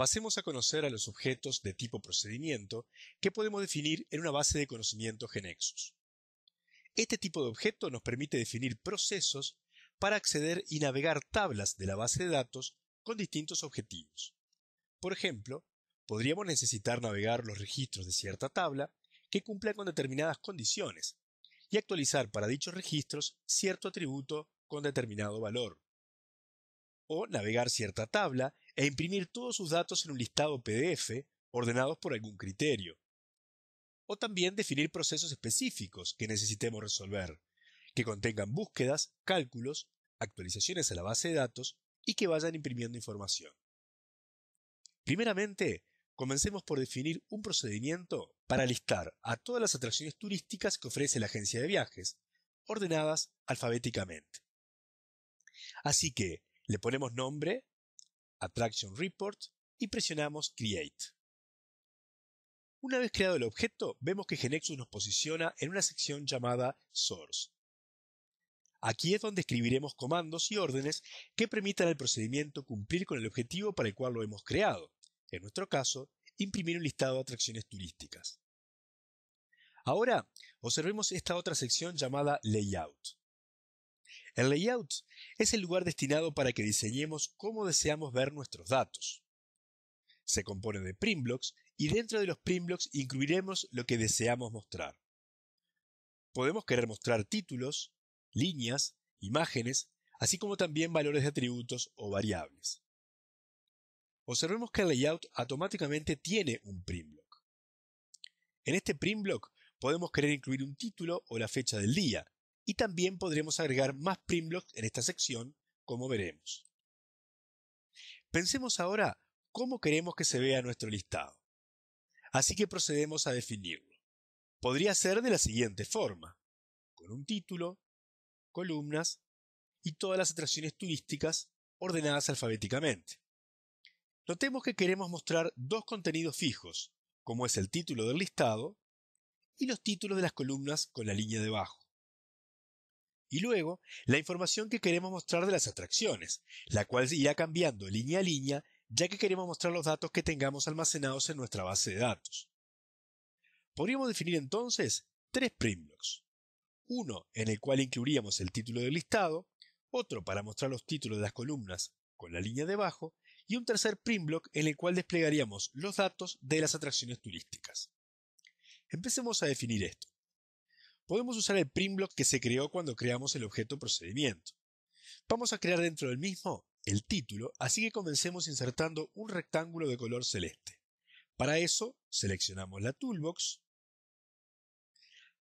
pasemos a conocer a los objetos de tipo procedimiento que podemos definir en una base de conocimiento genexos. Este tipo de objeto nos permite definir procesos para acceder y navegar tablas de la base de datos con distintos objetivos. Por ejemplo, podríamos necesitar navegar los registros de cierta tabla que cumplan con determinadas condiciones y actualizar para dichos registros cierto atributo con determinado valor. O navegar cierta tabla e imprimir todos sus datos en un listado PDF ordenados por algún criterio. O también definir procesos específicos que necesitemos resolver, que contengan búsquedas, cálculos, actualizaciones a la base de datos y que vayan imprimiendo información. Primeramente, comencemos por definir un procedimiento para listar a todas las atracciones turísticas que ofrece la agencia de viajes, ordenadas alfabéticamente. Así que le ponemos nombre, Attraction Report y presionamos Create. Una vez creado el objeto, vemos que Genexus nos posiciona en una sección llamada Source. Aquí es donde escribiremos comandos y órdenes que permitan al procedimiento cumplir con el objetivo para el cual lo hemos creado, en nuestro caso, imprimir un listado de atracciones turísticas. Ahora, observemos esta otra sección llamada Layout. El layout es el lugar destinado para que diseñemos cómo deseamos ver nuestros datos. Se compone de primblocks y dentro de los primblocks incluiremos lo que deseamos mostrar. Podemos querer mostrar títulos, líneas, imágenes, así como también valores de atributos o variables. Observemos que el layout automáticamente tiene un primblock. En este primblock podemos querer incluir un título o la fecha del día, y también podremos agregar más blocks en esta sección, como veremos. Pensemos ahora cómo queremos que se vea nuestro listado. Así que procedemos a definirlo. Podría ser de la siguiente forma, con un título, columnas y todas las atracciones turísticas ordenadas alfabéticamente. Notemos que queremos mostrar dos contenidos fijos, como es el título del listado y los títulos de las columnas con la línea debajo. Y luego, la información que queremos mostrar de las atracciones, la cual irá cambiando línea a línea ya que queremos mostrar los datos que tengamos almacenados en nuestra base de datos. Podríamos definir entonces tres primblocks. Uno en el cual incluiríamos el título del listado, otro para mostrar los títulos de las columnas con la línea debajo, y un tercer primblock en el cual desplegaríamos los datos de las atracciones turísticas. Empecemos a definir esto podemos usar el PrimBlock block que se creó cuando creamos el objeto procedimiento. Vamos a crear dentro del mismo el título, así que comencemos insertando un rectángulo de color celeste. Para eso, seleccionamos la toolbox,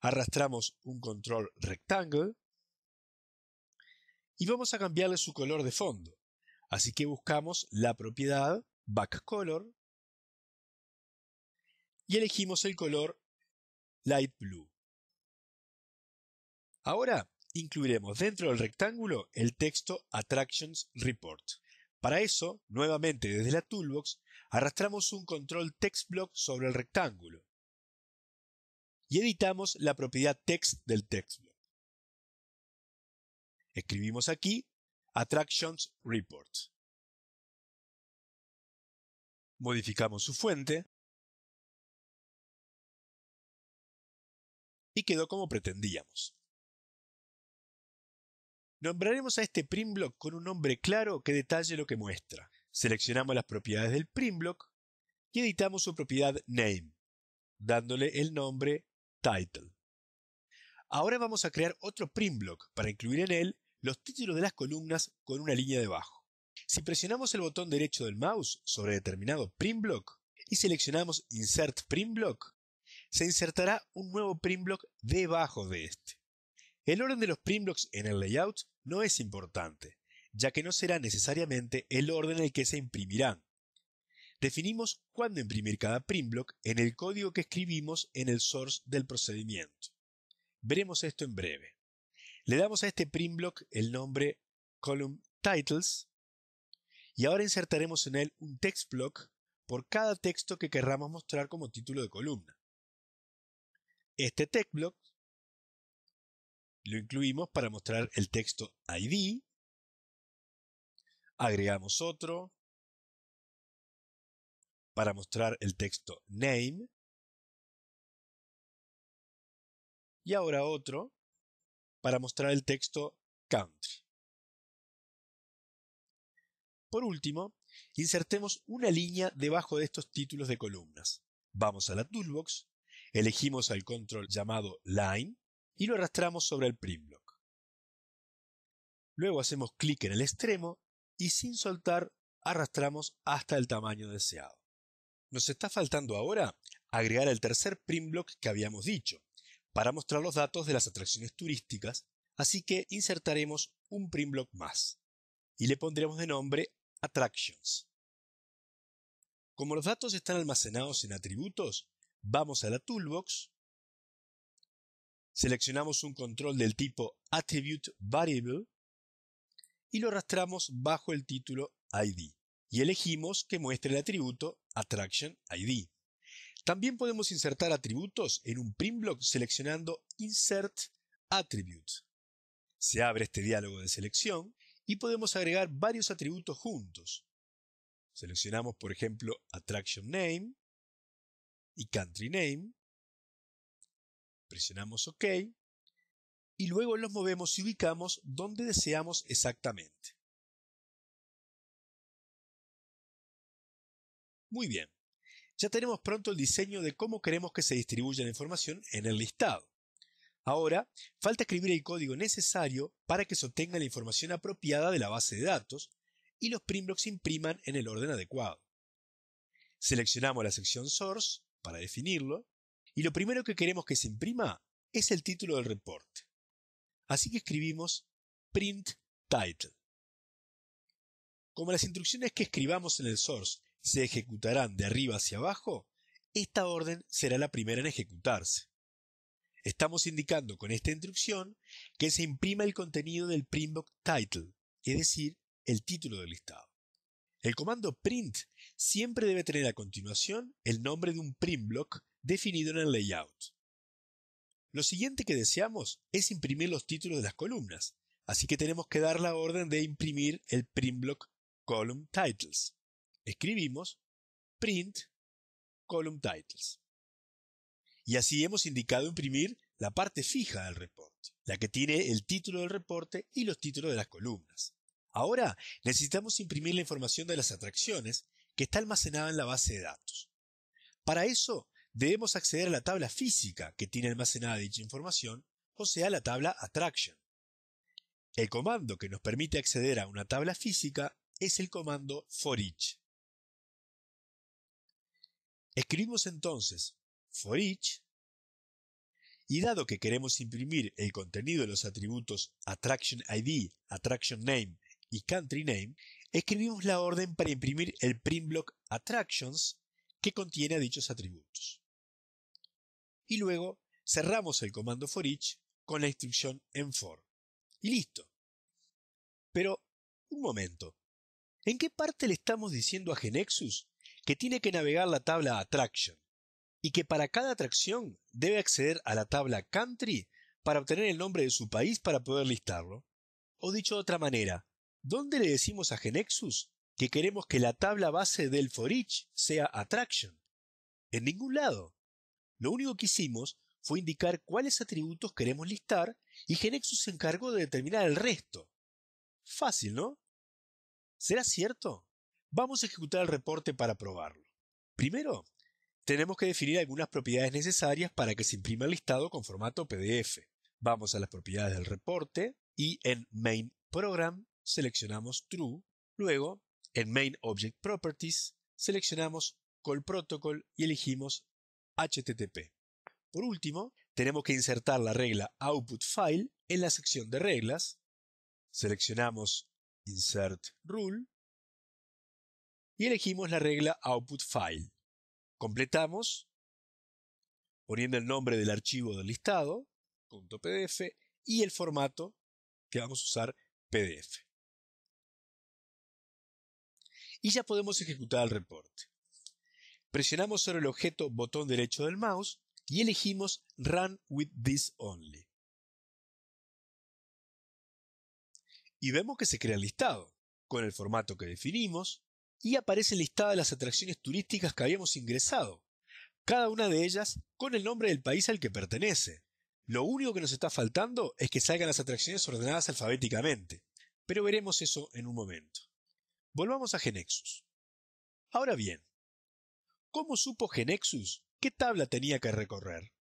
arrastramos un control rectangle y vamos a cambiarle su color de fondo. Así que buscamos la propiedad backcolor y elegimos el color light blue. Ahora incluiremos dentro del rectángulo el texto Attractions Report. Para eso, nuevamente desde la Toolbox, arrastramos un control text block sobre el rectángulo y editamos la propiedad text del text block. Escribimos aquí Attractions Report. Modificamos su fuente y quedó como pretendíamos. Nombraremos a este PrimBlock con un nombre claro que detalle lo que muestra. Seleccionamos las propiedades del PrimBlock y editamos su propiedad name, dándole el nombre title. Ahora vamos a crear otro PrimBlock para incluir en él los títulos de las columnas con una línea debajo. Si presionamos el botón derecho del mouse sobre determinado PrimBlock block y seleccionamos Insert PrimBlock, Block, se insertará un nuevo PrimBlock debajo de este. El orden de los primblocks en el layout no es importante, ya que no será necesariamente el orden en el que se imprimirán. Definimos cuándo imprimir cada primblock en el código que escribimos en el source del procedimiento. Veremos esto en breve. Le damos a este primblock el nombre column titles y ahora insertaremos en él un text block por cada texto que querramos mostrar como título de columna. Este text block lo incluimos para mostrar el texto ID. Agregamos otro para mostrar el texto name. Y ahora otro para mostrar el texto country. Por último, insertemos una línea debajo de estos títulos de columnas. Vamos a la toolbox, elegimos el control llamado line y lo arrastramos sobre el PrimBlock, Luego hacemos clic en el extremo y sin soltar arrastramos hasta el tamaño deseado. Nos está faltando ahora agregar el tercer PrimBlock que habíamos dicho, para mostrar los datos de las atracciones turísticas, así que insertaremos un PrimBlock más y le pondremos de nombre Attractions. Como los datos están almacenados en atributos, vamos a la Toolbox seleccionamos un control del tipo Attribute Variable y lo arrastramos bajo el título ID y elegimos que muestre el atributo Attraction ID. También podemos insertar atributos en un print block seleccionando Insert Attribute. Se abre este diálogo de selección y podemos agregar varios atributos juntos. Seleccionamos, por ejemplo, Attraction Name y Country Name Presionamos OK y luego los movemos y ubicamos donde deseamos exactamente. Muy bien, ya tenemos pronto el diseño de cómo queremos que se distribuya la información en el listado. Ahora, falta escribir el código necesario para que se obtenga la información apropiada de la base de datos y los Primblocks se impriman en el orden adecuado. Seleccionamos la sección Source para definirlo y lo primero que queremos que se imprima es el título del reporte. Así que escribimos print title. Como las instrucciones que escribamos en el source se ejecutarán de arriba hacia abajo, esta orden será la primera en ejecutarse. Estamos indicando con esta instrucción que se imprima el contenido del block title, es decir, el título del listado. El comando print siempre debe tener a continuación el nombre de un block, definido en el layout. Lo siguiente que deseamos es imprimir los títulos de las columnas, así que tenemos que dar la orden de imprimir el print block column titles. Escribimos print column titles. Y así hemos indicado imprimir la parte fija del reporte, la que tiene el título del reporte y los títulos de las columnas. Ahora necesitamos imprimir la información de las atracciones que está almacenada en la base de datos. Para eso debemos acceder a la tabla física que tiene almacenada dicha información, o sea, la tabla attraction. El comando que nos permite acceder a una tabla física es el comando each. Escribimos entonces each y dado que queremos imprimir el contenido de los atributos attraction ID, attraction name y country name, escribimos la orden para imprimir el print block attractions que contiene a dichos atributos y luego cerramos el comando for each con la instrucción en for. Y listo. Pero, un momento. ¿En qué parte le estamos diciendo a Genexus que tiene que navegar la tabla Attraction y que para cada atracción debe acceder a la tabla Country para obtener el nombre de su país para poder listarlo? O dicho de otra manera, ¿dónde le decimos a Genexus que queremos que la tabla base del for each sea Attraction? En ningún lado. Lo único que hicimos fue indicar cuáles atributos queremos listar y Genexus se encargó de determinar el resto. Fácil, ¿no? ¿Será cierto? Vamos a ejecutar el reporte para probarlo. Primero, tenemos que definir algunas propiedades necesarias para que se imprima el listado con formato PDF. Vamos a las propiedades del reporte y en Main Program seleccionamos True, luego en Main Object Properties seleccionamos Call Protocol y elegimos HTTP. Por último, tenemos que insertar la regla output file en la sección de reglas. Seleccionamos insert rule y elegimos la regla output file. Completamos poniendo el nombre del archivo del listado, .pdf, y el formato que vamos a usar, PDF. Y ya podemos ejecutar el reporte. Presionamos sobre el objeto botón derecho del mouse y elegimos Run with this only. Y vemos que se crea el listado, con el formato que definimos, y aparece listada las atracciones turísticas que habíamos ingresado, cada una de ellas con el nombre del país al que pertenece. Lo único que nos está faltando es que salgan las atracciones ordenadas alfabéticamente, pero veremos eso en un momento. Volvamos a Genexus. Ahora bien, ¿Cómo supo Genexus qué tabla tenía que recorrer?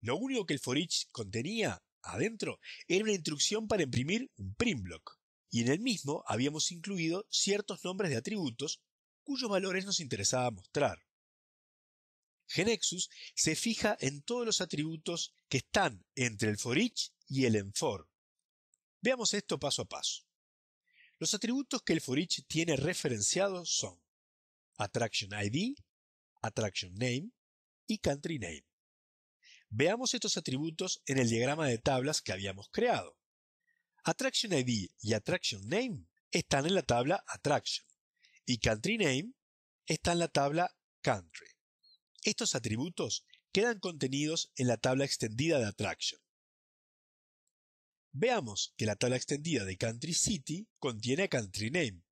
Lo único que el forEach contenía adentro era una instrucción para imprimir un PrimBlock. y en el mismo habíamos incluido ciertos nombres de atributos cuyos valores nos interesaba mostrar. Genexus se fija en todos los atributos que están entre el forEach y el enfor. Veamos esto paso a paso. Los atributos que el forEach tiene referenciados son Attraction ID, Attraction Name y Country Name. Veamos estos atributos en el diagrama de tablas que habíamos creado. Attraction ID y Attraction Name están en la tabla Attraction y Country Name está en la tabla Country. Estos atributos quedan contenidos en la tabla extendida de Attraction. Veamos que la tabla extendida de Country City contiene a Country Name,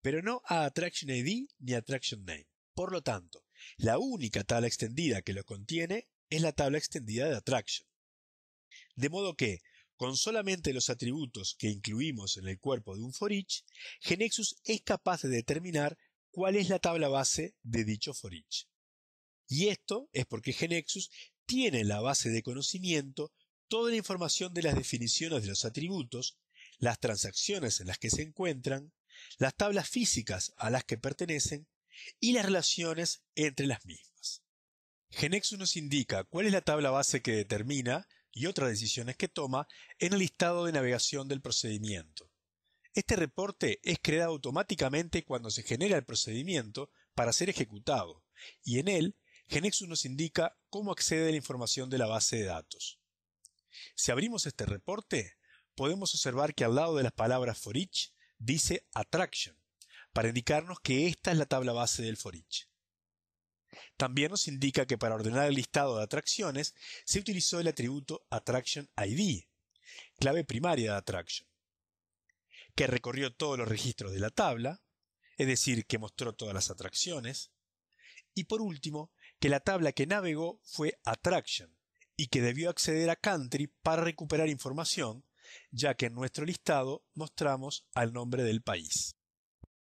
pero no a Attraction ID ni Attraction Name. Por lo tanto, la única tabla extendida que lo contiene es la tabla extendida de Attraction. De modo que, con solamente los atributos que incluimos en el cuerpo de un for Genexus es capaz de determinar cuál es la tabla base de dicho for Y esto es porque Genexus tiene en la base de conocimiento toda la información de las definiciones de los atributos, las transacciones en las que se encuentran, las tablas físicas a las que pertenecen y las relaciones entre las mismas. Genexus nos indica cuál es la tabla base que determina y otras decisiones que toma en el listado de navegación del procedimiento. Este reporte es creado automáticamente cuando se genera el procedimiento para ser ejecutado, y en él Genexus nos indica cómo accede a la información de la base de datos. Si abrimos este reporte, podemos observar que al lado de las palabras for each dice attraction, para indicarnos que esta es la tabla base del for each. También nos indica que para ordenar el listado de atracciones se utilizó el atributo attraction ID, clave primaria de attraction, que recorrió todos los registros de la tabla, es decir, que mostró todas las atracciones, y por último, que la tabla que navegó fue attraction y que debió acceder a country para recuperar información, ya que en nuestro listado mostramos al nombre del país.